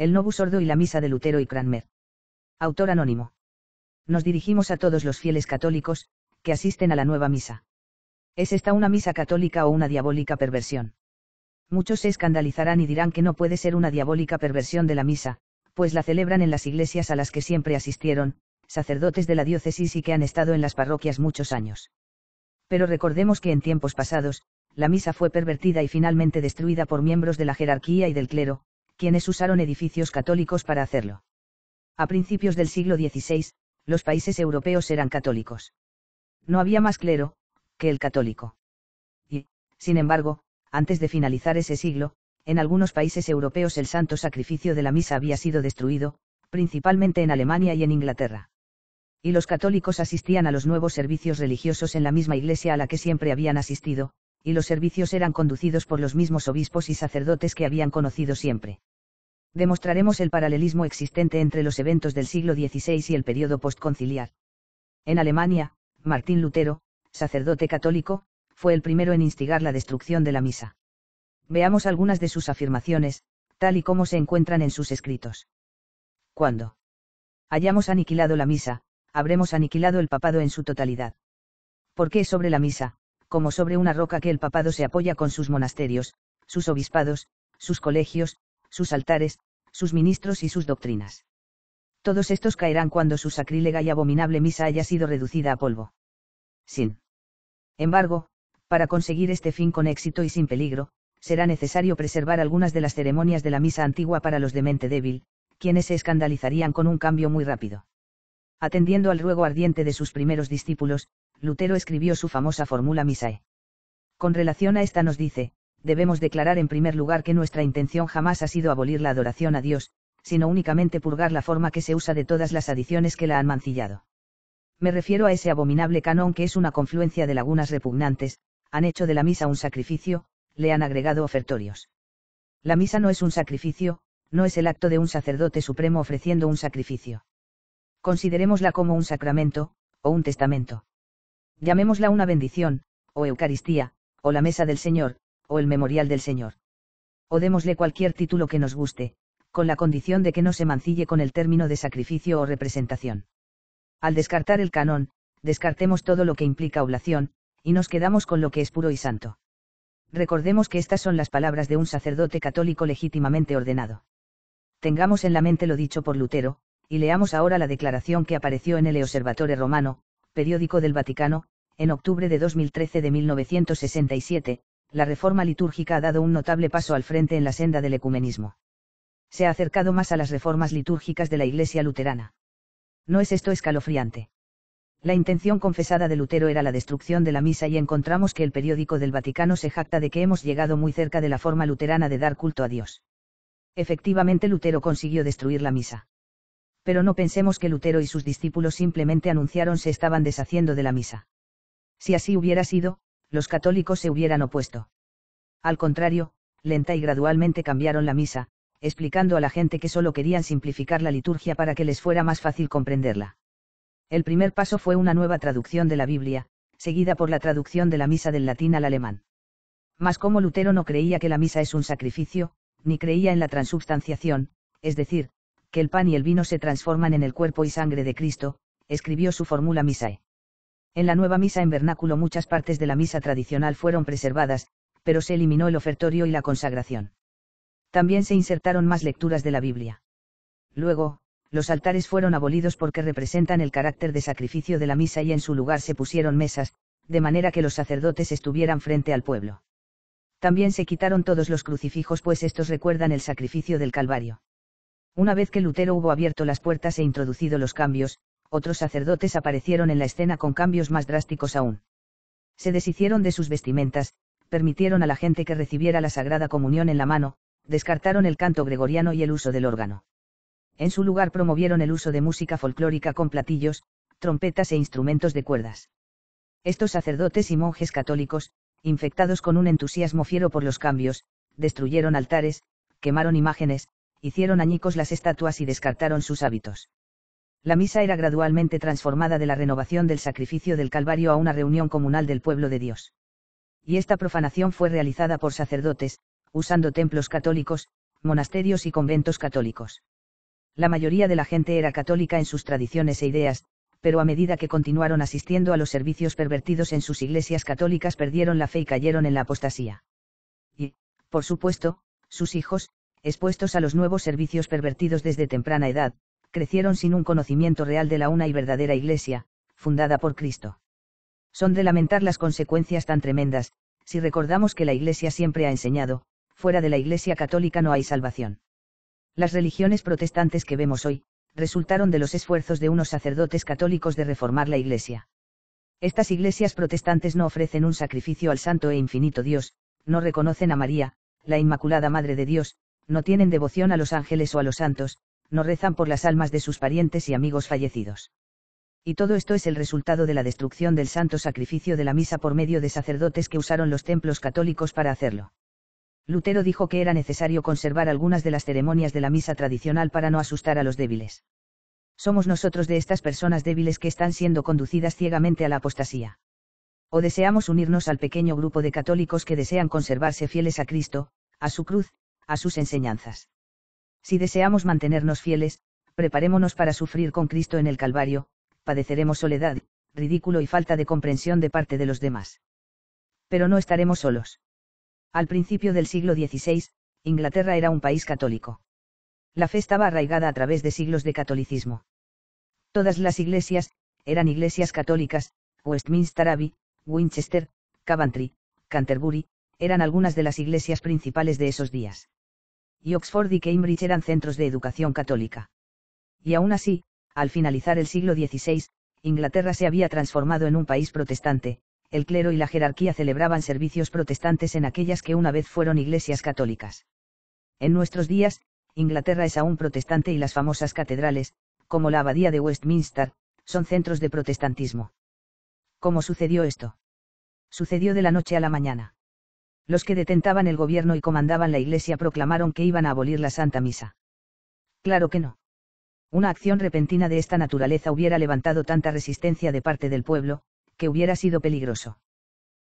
El Novus Sordo y la Misa de Lutero y Cranmer. Autor anónimo. Nos dirigimos a todos los fieles católicos, que asisten a la nueva misa. ¿Es esta una misa católica o una diabólica perversión? Muchos se escandalizarán y dirán que no puede ser una diabólica perversión de la misa, pues la celebran en las iglesias a las que siempre asistieron, sacerdotes de la diócesis y que han estado en las parroquias muchos años. Pero recordemos que en tiempos pasados, la misa fue pervertida y finalmente destruida por miembros de la jerarquía y del clero, quienes usaron edificios católicos para hacerlo. A principios del siglo XVI, los países europeos eran católicos. No había más clero, que el católico. Y, sin embargo, antes de finalizar ese siglo, en algunos países europeos el santo sacrificio de la misa había sido destruido, principalmente en Alemania y en Inglaterra. Y los católicos asistían a los nuevos servicios religiosos en la misma iglesia a la que siempre habían asistido, y los servicios eran conducidos por los mismos obispos y sacerdotes que habían conocido siempre. Demostraremos el paralelismo existente entre los eventos del siglo XVI y el periodo postconciliar. En Alemania, Martín Lutero, sacerdote católico, fue el primero en instigar la destrucción de la misa. Veamos algunas de sus afirmaciones, tal y como se encuentran en sus escritos. Cuando hayamos aniquilado la misa, habremos aniquilado el papado en su totalidad. Porque qué sobre la misa, como sobre una roca que el papado se apoya con sus monasterios, sus obispados, sus colegios, sus altares, sus ministros y sus doctrinas. Todos estos caerán cuando su sacrílega y abominable misa haya sido reducida a polvo. Sin embargo, para conseguir este fin con éxito y sin peligro, será necesario preservar algunas de las ceremonias de la misa antigua para los de mente débil, quienes se escandalizarían con un cambio muy rápido. Atendiendo al ruego ardiente de sus primeros discípulos, Lutero escribió su famosa fórmula Misae. Con relación a esta nos dice, debemos declarar en primer lugar que nuestra intención jamás ha sido abolir la adoración a Dios, sino únicamente purgar la forma que se usa de todas las adiciones que la han mancillado. Me refiero a ese abominable canon que es una confluencia de lagunas repugnantes, han hecho de la misa un sacrificio, le han agregado ofertorios. La misa no es un sacrificio, no es el acto de un sacerdote supremo ofreciendo un sacrificio. Considerémosla como un sacramento, o un testamento. Llamémosla una bendición, o Eucaristía, o la mesa del Señor, o el Memorial del Señor. O démosle cualquier título que nos guste, con la condición de que no se mancille con el término de sacrificio o representación. Al descartar el canon, descartemos todo lo que implica oblación, y nos quedamos con lo que es puro y santo. Recordemos que estas son las palabras de un sacerdote católico legítimamente ordenado. Tengamos en la mente lo dicho por Lutero, y leamos ahora la declaración que apareció en el Observatorio Romano, periódico del Vaticano, en octubre de 2013 de 1967, la reforma litúrgica ha dado un notable paso al frente en la senda del ecumenismo. Se ha acercado más a las reformas litúrgicas de la Iglesia luterana. ¿No es esto escalofriante? La intención confesada de Lutero era la destrucción de la misa y encontramos que el periódico del Vaticano se jacta de que hemos llegado muy cerca de la forma luterana de dar culto a Dios. Efectivamente Lutero consiguió destruir la misa. Pero no pensemos que Lutero y sus discípulos simplemente anunciaron se estaban deshaciendo de la misa. Si así hubiera sido, los católicos se hubieran opuesto. Al contrario, lenta y gradualmente cambiaron la misa, explicando a la gente que solo querían simplificar la liturgia para que les fuera más fácil comprenderla. El primer paso fue una nueva traducción de la Biblia, seguida por la traducción de la misa del latín al alemán. Mas como Lutero no creía que la misa es un sacrificio, ni creía en la transubstanciación, es decir, que el pan y el vino se transforman en el cuerpo y sangre de Cristo, escribió su fórmula Misae. En la nueva misa en vernáculo muchas partes de la misa tradicional fueron preservadas, pero se eliminó el ofertorio y la consagración. También se insertaron más lecturas de la Biblia. Luego, los altares fueron abolidos porque representan el carácter de sacrificio de la misa y en su lugar se pusieron mesas, de manera que los sacerdotes estuvieran frente al pueblo. También se quitaron todos los crucifijos pues estos recuerdan el sacrificio del Calvario. Una vez que Lutero hubo abierto las puertas e introducido los cambios, otros sacerdotes aparecieron en la escena con cambios más drásticos aún. Se deshicieron de sus vestimentas, permitieron a la gente que recibiera la Sagrada Comunión en la mano, descartaron el canto gregoriano y el uso del órgano. En su lugar promovieron el uso de música folclórica con platillos, trompetas e instrumentos de cuerdas. Estos sacerdotes y monjes católicos, infectados con un entusiasmo fiero por los cambios, destruyeron altares, quemaron imágenes, hicieron añicos las estatuas y descartaron sus hábitos la misa era gradualmente transformada de la renovación del sacrificio del Calvario a una reunión comunal del pueblo de Dios. Y esta profanación fue realizada por sacerdotes, usando templos católicos, monasterios y conventos católicos. La mayoría de la gente era católica en sus tradiciones e ideas, pero a medida que continuaron asistiendo a los servicios pervertidos en sus iglesias católicas perdieron la fe y cayeron en la apostasía. Y, por supuesto, sus hijos, expuestos a los nuevos servicios pervertidos desde temprana edad, crecieron sin un conocimiento real de la una y verdadera Iglesia, fundada por Cristo. Son de lamentar las consecuencias tan tremendas, si recordamos que la Iglesia siempre ha enseñado, fuera de la Iglesia católica no hay salvación. Las religiones protestantes que vemos hoy, resultaron de los esfuerzos de unos sacerdotes católicos de reformar la Iglesia. Estas iglesias protestantes no ofrecen un sacrificio al santo e infinito Dios, no reconocen a María, la Inmaculada Madre de Dios, no tienen devoción a los ángeles o a los santos, no rezan por las almas de sus parientes y amigos fallecidos. Y todo esto es el resultado de la destrucción del santo sacrificio de la misa por medio de sacerdotes que usaron los templos católicos para hacerlo. Lutero dijo que era necesario conservar algunas de las ceremonias de la misa tradicional para no asustar a los débiles. Somos nosotros de estas personas débiles que están siendo conducidas ciegamente a la apostasía. O deseamos unirnos al pequeño grupo de católicos que desean conservarse fieles a Cristo, a su cruz, a sus enseñanzas. Si deseamos mantenernos fieles, preparémonos para sufrir con Cristo en el Calvario, padeceremos soledad, ridículo y falta de comprensión de parte de los demás. Pero no estaremos solos. Al principio del siglo XVI, Inglaterra era un país católico. La fe estaba arraigada a través de siglos de catolicismo. Todas las iglesias, eran iglesias católicas, Westminster Abbey, Winchester, Cavantry, Canterbury, eran algunas de las iglesias principales de esos días y Oxford y Cambridge eran centros de educación católica. Y aún así, al finalizar el siglo XVI, Inglaterra se había transformado en un país protestante, el clero y la jerarquía celebraban servicios protestantes en aquellas que una vez fueron iglesias católicas. En nuestros días, Inglaterra es aún protestante y las famosas catedrales, como la Abadía de Westminster, son centros de protestantismo. ¿Cómo sucedió esto? Sucedió de la noche a la mañana. Los que detentaban el gobierno y comandaban la Iglesia proclamaron que iban a abolir la Santa Misa. Claro que no. Una acción repentina de esta naturaleza hubiera levantado tanta resistencia de parte del pueblo, que hubiera sido peligroso.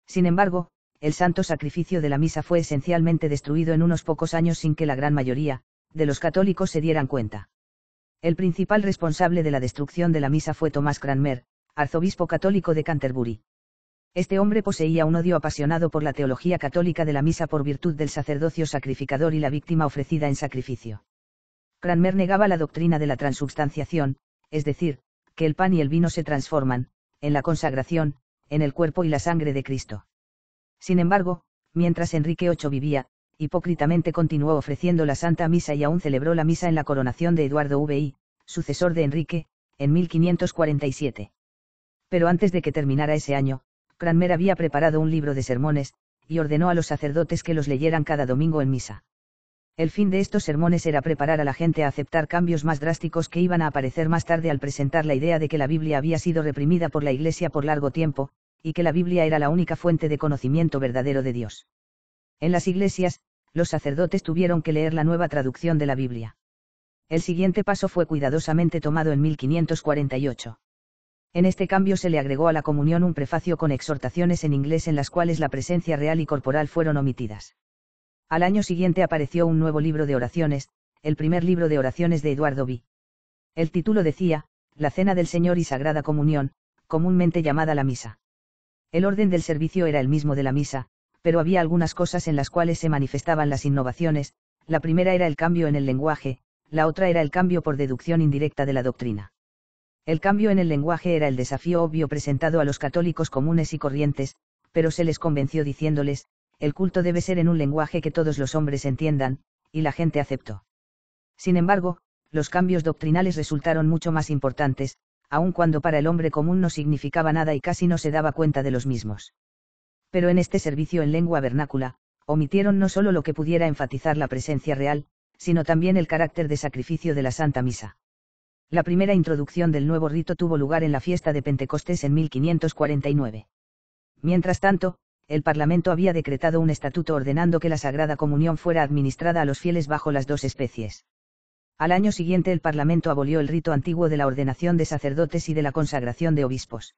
Sin embargo, el santo sacrificio de la misa fue esencialmente destruido en unos pocos años sin que la gran mayoría, de los católicos se dieran cuenta. El principal responsable de la destrucción de la misa fue Tomás Cranmer, arzobispo católico de Canterbury. Este hombre poseía un odio apasionado por la teología católica de la misa por virtud del sacerdocio sacrificador y la víctima ofrecida en sacrificio. Cranmer negaba la doctrina de la transubstanciación, es decir, que el pan y el vino se transforman, en la consagración, en el cuerpo y la sangre de Cristo. Sin embargo, mientras Enrique VIII vivía, hipócritamente continuó ofreciendo la Santa Misa y aún celebró la misa en la coronación de Eduardo VI, sucesor de Enrique, en 1547. Pero antes de que terminara ese año, Cranmer había preparado un libro de sermones, y ordenó a los sacerdotes que los leyeran cada domingo en misa. El fin de estos sermones era preparar a la gente a aceptar cambios más drásticos que iban a aparecer más tarde al presentar la idea de que la Biblia había sido reprimida por la Iglesia por largo tiempo, y que la Biblia era la única fuente de conocimiento verdadero de Dios. En las iglesias, los sacerdotes tuvieron que leer la nueva traducción de la Biblia. El siguiente paso fue cuidadosamente tomado en 1548. En este cambio se le agregó a la comunión un prefacio con exhortaciones en inglés en las cuales la presencia real y corporal fueron omitidas. Al año siguiente apareció un nuevo libro de oraciones, el primer libro de oraciones de Eduardo B. El título decía, La Cena del Señor y Sagrada Comunión, comúnmente llamada la misa. El orden del servicio era el mismo de la misa, pero había algunas cosas en las cuales se manifestaban las innovaciones, la primera era el cambio en el lenguaje, la otra era el cambio por deducción indirecta de la doctrina. El cambio en el lenguaje era el desafío obvio presentado a los católicos comunes y corrientes, pero se les convenció diciéndoles, el culto debe ser en un lenguaje que todos los hombres entiendan, y la gente aceptó. Sin embargo, los cambios doctrinales resultaron mucho más importantes, aun cuando para el hombre común no significaba nada y casi no se daba cuenta de los mismos. Pero en este servicio en lengua vernácula, omitieron no solo lo que pudiera enfatizar la presencia real, sino también el carácter de sacrificio de la Santa Misa. La primera introducción del nuevo rito tuvo lugar en la fiesta de Pentecostés en 1549. Mientras tanto, el Parlamento había decretado un estatuto ordenando que la Sagrada Comunión fuera administrada a los fieles bajo las dos especies. Al año siguiente el Parlamento abolió el rito antiguo de la ordenación de sacerdotes y de la consagración de obispos.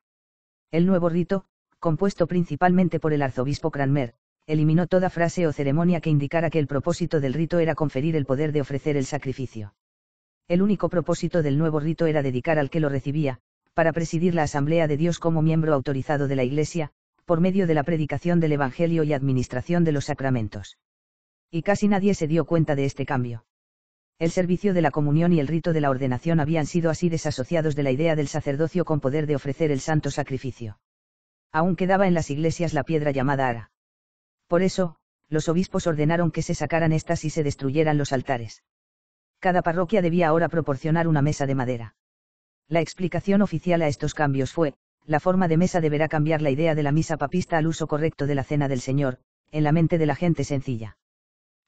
El nuevo rito, compuesto principalmente por el arzobispo Cranmer, eliminó toda frase o ceremonia que indicara que el propósito del rito era conferir el poder de ofrecer el sacrificio el único propósito del nuevo rito era dedicar al que lo recibía, para presidir la Asamblea de Dios como miembro autorizado de la Iglesia, por medio de la predicación del Evangelio y administración de los sacramentos. Y casi nadie se dio cuenta de este cambio. El servicio de la comunión y el rito de la ordenación habían sido así desasociados de la idea del sacerdocio con poder de ofrecer el santo sacrificio. Aún quedaba en las iglesias la piedra llamada ara. Por eso, los obispos ordenaron que se sacaran estas y se destruyeran los altares cada parroquia debía ahora proporcionar una mesa de madera. La explicación oficial a estos cambios fue, la forma de mesa deberá cambiar la idea de la misa papista al uso correcto de la cena del Señor, en la mente de la gente sencilla.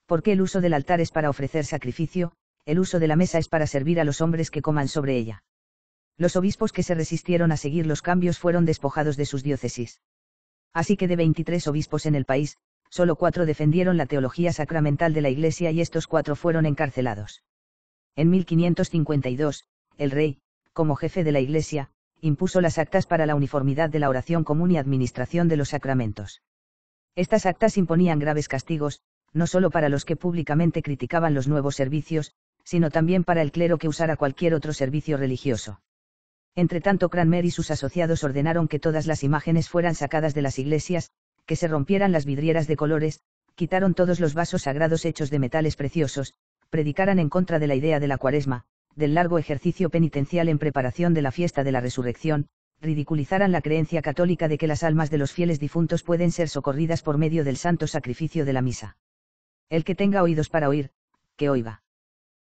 Porque el uso del altar es para ofrecer sacrificio, el uso de la mesa es para servir a los hombres que coman sobre ella. Los obispos que se resistieron a seguir los cambios fueron despojados de sus diócesis. Así que de 23 obispos en el país, solo cuatro defendieron la teología sacramental de la Iglesia y estos cuatro fueron encarcelados. En 1552, el rey, como jefe de la Iglesia, impuso las actas para la uniformidad de la oración común y administración de los sacramentos. Estas actas imponían graves castigos, no solo para los que públicamente criticaban los nuevos servicios, sino también para el clero que usara cualquier otro servicio religioso. Entretanto Cranmer y sus asociados ordenaron que todas las imágenes fueran sacadas de las iglesias, que se rompieran las vidrieras de colores, quitaron todos los vasos sagrados hechos de metales preciosos, predicaran en contra de la idea de la cuaresma, del largo ejercicio penitencial en preparación de la fiesta de la resurrección, ridiculizaran la creencia católica de que las almas de los fieles difuntos pueden ser socorridas por medio del santo sacrificio de la misa. El que tenga oídos para oír, que oiga.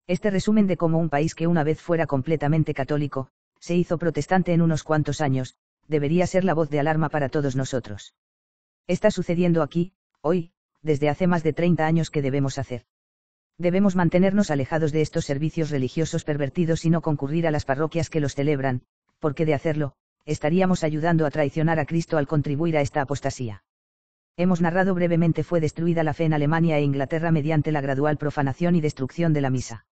Este resumen de cómo un país que una vez fuera completamente católico, se hizo protestante en unos cuantos años, debería ser la voz de alarma para todos nosotros. Está sucediendo aquí, hoy, desde hace más de 30 años que debemos hacer debemos mantenernos alejados de estos servicios religiosos pervertidos y no concurrir a las parroquias que los celebran, porque de hacerlo, estaríamos ayudando a traicionar a Cristo al contribuir a esta apostasía. Hemos narrado brevemente fue destruida la fe en Alemania e Inglaterra mediante la gradual profanación y destrucción de la misa.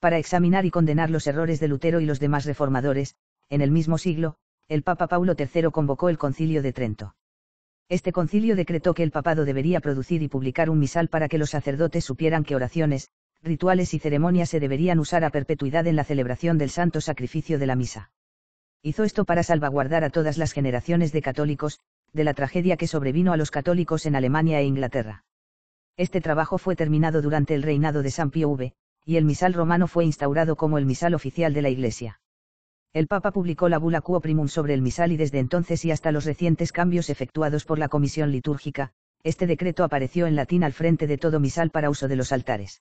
Para examinar y condenar los errores de Lutero y los demás reformadores, en el mismo siglo, el Papa Paulo III convocó el concilio de Trento. Este concilio decretó que el papado debería producir y publicar un misal para que los sacerdotes supieran qué oraciones, rituales y ceremonias se deberían usar a perpetuidad en la celebración del santo sacrificio de la misa. Hizo esto para salvaguardar a todas las generaciones de católicos, de la tragedia que sobrevino a los católicos en Alemania e Inglaterra. Este trabajo fue terminado durante el reinado de San Pío V, y el misal romano fue instaurado como el misal oficial de la Iglesia el Papa publicó la Bula Quo Primum sobre el misal y desde entonces y hasta los recientes cambios efectuados por la Comisión Litúrgica, este decreto apareció en latín al frente de todo misal para uso de los altares.